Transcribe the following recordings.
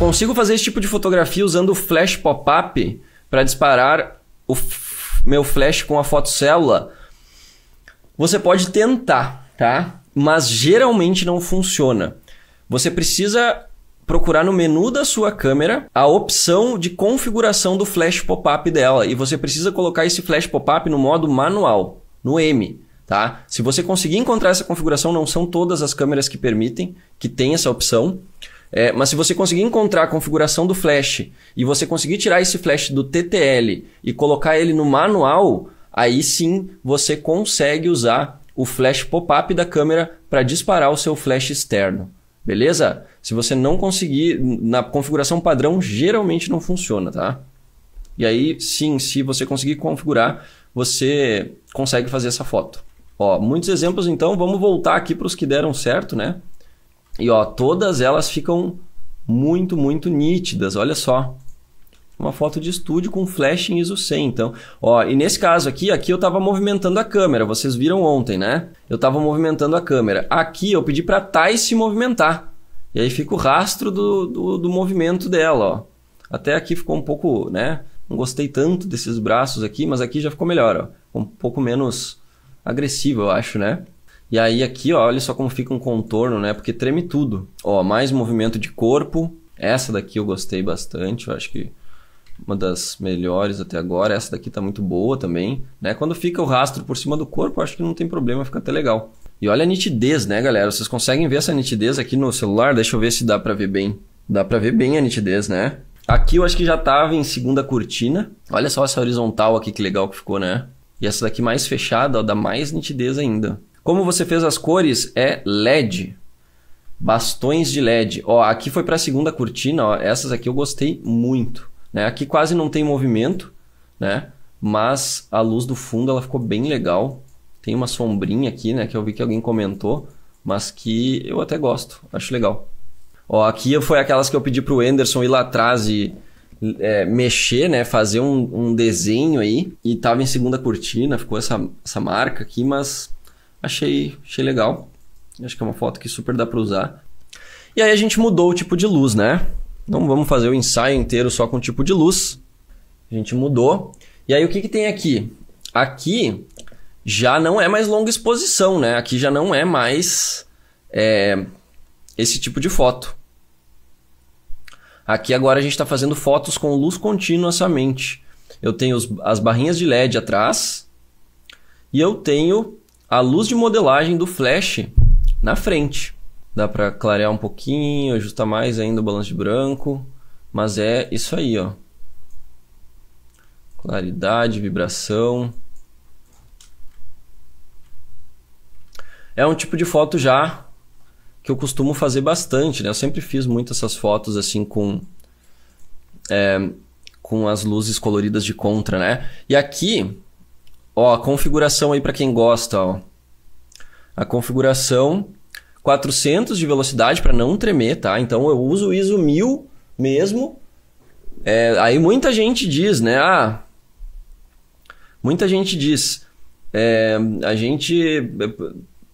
consigo fazer esse tipo de fotografia usando o flash pop-up para disparar o meu flash com a fotocélula. Você pode tentar, tá? Mas geralmente não funciona. Você precisa procurar no menu da sua câmera a opção de configuração do flash pop-up dela e você precisa colocar esse flash pop-up no modo manual, no M, tá? Se você conseguir encontrar essa configuração, não são todas as câmeras que permitem que tem essa opção. É, mas se você conseguir encontrar a configuração do flash e você conseguir tirar esse flash do TTL e colocar ele no manual, aí sim você consegue usar o flash pop-up da câmera para disparar o seu flash externo. Beleza? Se você não conseguir, na configuração padrão, geralmente não funciona, tá? E aí, sim, se você conseguir configurar, você consegue fazer essa foto. Ó, muitos exemplos então, vamos voltar aqui para os que deram certo, né? E ó, todas elas ficam muito, muito nítidas. Olha só. Uma foto de estúdio com flash em ISO 100, então. Ó, e nesse caso aqui, aqui eu estava movimentando a câmera. Vocês viram ontem, né? Eu estava movimentando a câmera. Aqui eu pedi para Thais se movimentar. E aí fica o rastro do, do, do movimento dela, ó. Até aqui ficou um pouco, né? Não gostei tanto desses braços aqui, mas aqui já ficou melhor, ó. Um pouco menos agressivo, eu acho, né? E aí aqui, ó, olha só como fica um contorno, né? Porque treme tudo. Ó, mais movimento de corpo. Essa daqui eu gostei bastante, eu acho que uma das melhores até agora. Essa daqui tá muito boa também, né? Quando fica o rastro por cima do corpo, acho que não tem problema, fica até legal. E olha a nitidez, né, galera? Vocês conseguem ver essa nitidez aqui no celular? Deixa eu ver se dá para ver bem. Dá para ver bem a nitidez, né? Aqui eu acho que já tava em segunda cortina. Olha só essa horizontal aqui que legal que ficou, né? E essa daqui mais fechada, ó, dá mais nitidez ainda. Como você fez as cores é LED. Bastões de LED. Ó, aqui foi para a segunda cortina, ó, essas aqui eu gostei muito, né? Aqui quase não tem movimento, né? Mas a luz do fundo ela ficou bem legal. Tem uma sombrinha aqui, né, que eu vi que alguém comentou, mas que eu até gosto, acho legal. Ó, aqui foi aquelas que eu pedi pro Anderson ir lá atrás e é, mexer, né? Fazer um, um, desenho aí. E tava em segunda cortina, ficou essa, essa marca aqui, mas Achei, achei legal. Acho que é uma foto que super dá para usar. E aí a gente mudou o tipo de luz, né? Não vamos fazer o ensaio inteiro só com o tipo de luz. A gente mudou. E aí o que, que tem aqui? Aqui já não é mais longa exposição, né? Aqui já não é mais é, esse tipo de foto. Aqui agora a gente está fazendo fotos com luz contínua somente. Eu tenho os, as barrinhas de LED atrás e eu tenho a luz de modelagem do flash na frente. Dá para clarear um pouquinho, ajustar mais ainda o balanço de branco, mas é isso aí, ó. Claridade, vibração. É um tipo de foto já que eu costumo fazer bastante, né? Eu sempre fiz muito essas fotos assim com é, com as luzes coloridas de contra, né? E aqui Ó, a configuração aí para quem gosta, ó. A configuração 400 de velocidade para não tremer, tá? Então eu uso o ISO 1000 mesmo. É, aí muita gente diz, né? Ah, muita gente diz, é, a gente é,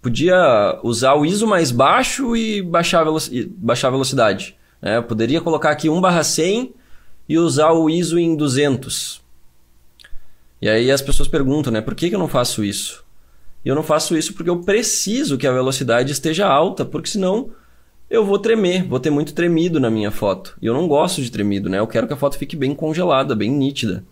podia usar o ISO mais baixo e baixar, velo baixar a velocidade. Né? Eu poderia colocar aqui 1 barra 100 e usar o ISO em 200. E aí as pessoas perguntam, né? Por que, que eu não faço isso? E eu não faço isso porque eu preciso que a velocidade esteja alta, porque senão eu vou tremer, vou ter muito tremido na minha foto. E eu não gosto de tremido, né? Eu quero que a foto fique bem congelada, bem nítida.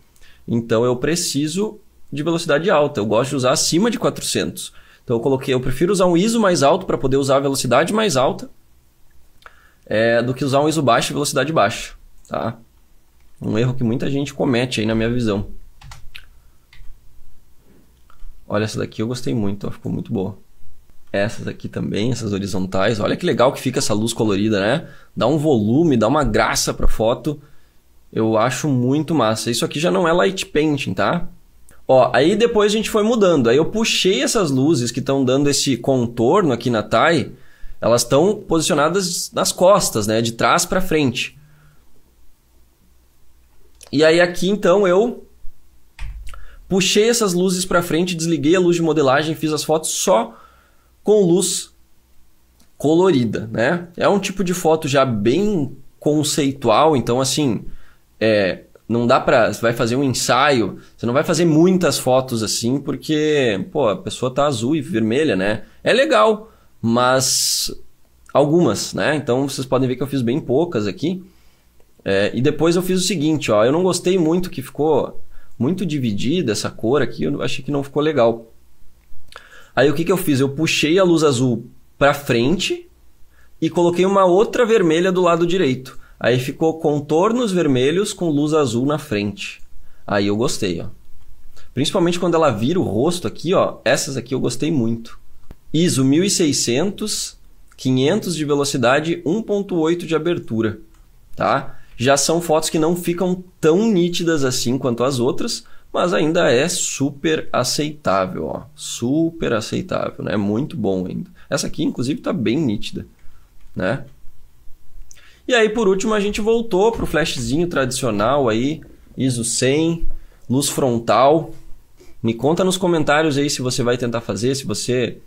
Então eu preciso de velocidade alta. Eu gosto de usar acima de 400. Então eu coloquei, eu prefiro usar um ISO mais alto para poder usar a velocidade mais alta é, do que usar um ISO baixo e velocidade baixa, tá? Um erro que muita gente comete aí na minha visão. Olha, essa daqui eu gostei muito, ó, ficou muito boa. Essas aqui também, essas horizontais. Olha que legal que fica essa luz colorida, né? Dá um volume, dá uma graça pra foto. Eu acho muito massa. Isso aqui já não é light painting, tá? Ó, aí depois a gente foi mudando. Aí eu puxei essas luzes que estão dando esse contorno aqui na Tai. Elas estão posicionadas nas costas, né? De trás para frente. E aí aqui então eu puxei essas luzes para frente, desliguei a luz de modelagem, fiz as fotos só com luz colorida, né? É um tipo de foto já bem conceitual, então assim, é, não dá para vai fazer um ensaio, você não vai fazer muitas fotos assim, porque, pô, a pessoa tá azul e vermelha, né? É legal, mas algumas, né? Então vocês podem ver que eu fiz bem poucas aqui. É, e depois eu fiz o seguinte, ó, eu não gostei muito que ficou muito dividida essa cor aqui, eu achei que não ficou legal. Aí o que, que eu fiz? Eu puxei a luz azul para frente e coloquei uma outra vermelha do lado direito. Aí ficou contornos vermelhos com luz azul na frente. Aí eu gostei, ó. Principalmente quando ela vira o rosto aqui, ó. Essas aqui eu gostei muito. ISO 1600, 500 de velocidade, 1.8 de abertura, tá? já são fotos que não ficam tão nítidas assim quanto as outras, mas ainda é super aceitável, ó. Super aceitável, né? Muito bom ainda. Essa aqui, inclusive, está bem nítida, né? E aí, por último, a gente voltou para o flashzinho tradicional aí, ISO 100, luz frontal. Me conta nos comentários aí se você vai tentar fazer, se você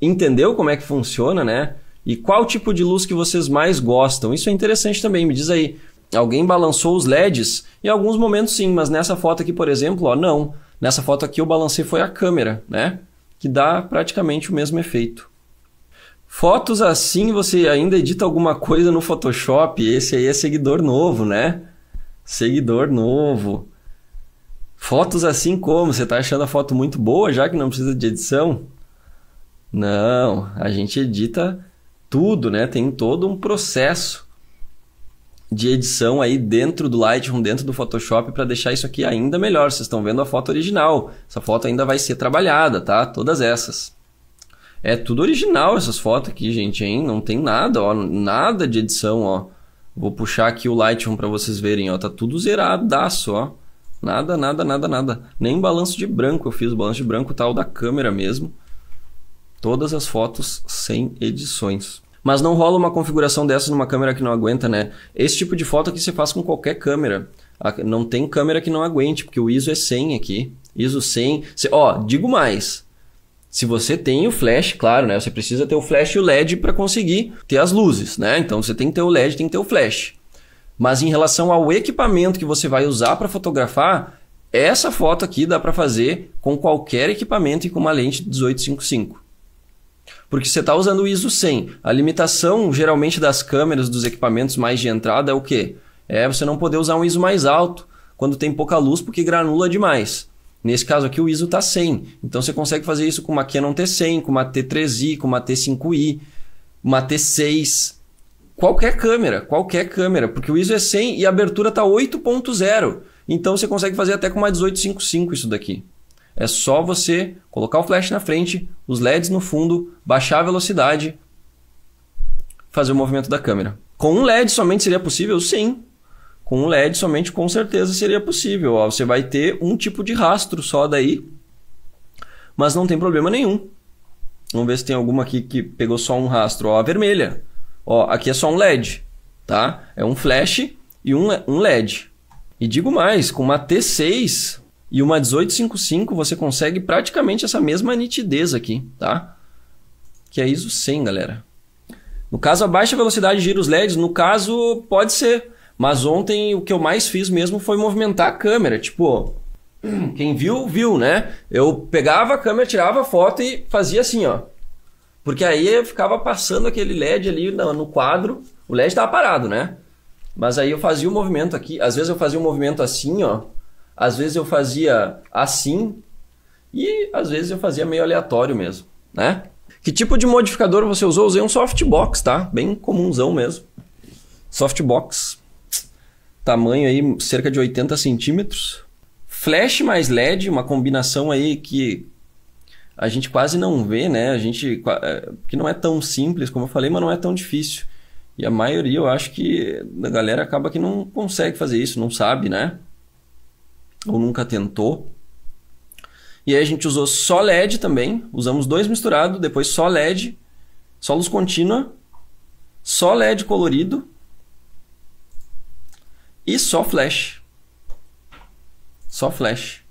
entendeu como é que funciona, né? E qual tipo de luz que vocês mais gostam? Isso é interessante também, me diz aí. Alguém balançou os LEDs? Em alguns momentos sim, mas nessa foto aqui, por exemplo, ó, não. Nessa foto aqui eu balancei foi a câmera, né? Que dá praticamente o mesmo efeito. Fotos assim, você ainda edita alguma coisa no Photoshop? Esse aí é seguidor novo, né? Seguidor novo. Fotos assim como? Você está achando a foto muito boa já que não precisa de edição? Não, a gente edita tudo, né? Tem todo um processo de edição aí dentro do Lightroom, dentro do Photoshop, para deixar isso aqui ainda melhor. Vocês estão vendo a foto original. Essa foto ainda vai ser trabalhada, tá? Todas essas. É tudo original essas fotos aqui, gente, hein? Não tem nada, ó, nada de edição, ó. Vou puxar aqui o Lightroom para vocês verem, ó. Tá tudo zeradaço, ó. Nada, nada, nada, nada. Nem balanço de branco eu fiz. O balanço de branco tal tá o da câmera mesmo. Todas as fotos sem edições. Mas não rola uma configuração dessa numa câmera que não aguenta, né? Esse tipo de foto aqui você faz com qualquer câmera. Não tem câmera que não aguente, porque o ISO é 100 aqui. ISO 100. ó, digo mais. Se você tem o flash, claro, né? Você precisa ter o flash e o LED para conseguir ter as luzes, né? Então você tem que ter o LED, tem que ter o flash. Mas em relação ao equipamento que você vai usar para fotografar, essa foto aqui dá para fazer com qualquer equipamento e com uma lente 1855. Porque você está usando o ISO 100. A limitação, geralmente, das câmeras, dos equipamentos mais de entrada é o quê? É você não poder usar um ISO mais alto quando tem pouca luz, porque granula demais. Nesse caso aqui, o ISO está 100. Então, você consegue fazer isso com uma Canon T100, com uma T3i, com uma T5i, uma T6. Qualquer câmera, qualquer câmera. Porque o ISO é 100 e a abertura está 8.0. Então, você consegue fazer até com uma 1855 isso daqui. É só você colocar o flash na frente, os LEDs no fundo, baixar a velocidade, fazer o movimento da câmera. Com um LED somente seria possível? Sim. Com um LED somente com certeza seria possível. você vai ter um tipo de rastro só daí, mas não tem problema nenhum. Vamos ver se tem alguma aqui que pegou só um rastro. Ó, a vermelha. Ó, aqui é só um LED, tá? É um flash e um, um LED. E digo mais, com uma T6 e uma 1855 você consegue praticamente essa mesma nitidez aqui, tá? Que é ISO 100, galera. No caso, a baixa velocidade gira os LEDs, no caso, pode ser. Mas ontem o que eu mais fiz mesmo foi movimentar a câmera. Tipo, quem viu, viu, né? Eu pegava a câmera, tirava a foto e fazia assim, ó. Porque aí eu ficava passando aquele LED ali no quadro. O LED tava parado, né? Mas aí eu fazia o um movimento aqui. Às vezes eu fazia um movimento assim, ó. Às vezes eu fazia assim e às vezes eu fazia meio aleatório mesmo, né? Que tipo de modificador você usou? Usei um softbox, tá? Bem comunzão mesmo. Softbox. Tamanho aí cerca de 80 centímetros. Flash mais LED, uma combinação aí que a gente quase não vê, né? A gente é, que não é tão simples, como eu falei, mas não é tão difícil. E a maioria, eu acho que da galera acaba que não consegue fazer isso, não sabe, né? ou nunca tentou. E aí a gente usou só LED também, usamos dois misturados, depois só LED, só luz contínua, só LED colorido e só flash. Só flash.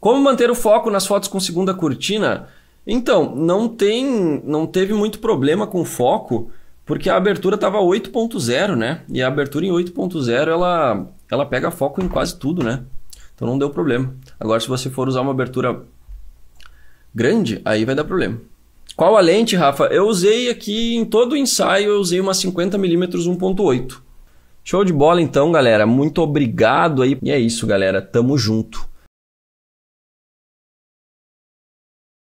Como manter o foco nas fotos com segunda cortina? Então, não tem, não teve muito problema com foco, porque a abertura estava 8.0, né? E a abertura em 8.0 ela ela pega foco em quase tudo, né? Então não deu problema. Agora, se você for usar uma abertura grande, aí vai dar problema. Qual a lente, Rafa? Eu usei aqui em todo o ensaio, eu usei uma 50mm 1.8. Show de bola então, galera. Muito obrigado aí. E é isso, galera. Tamo junto.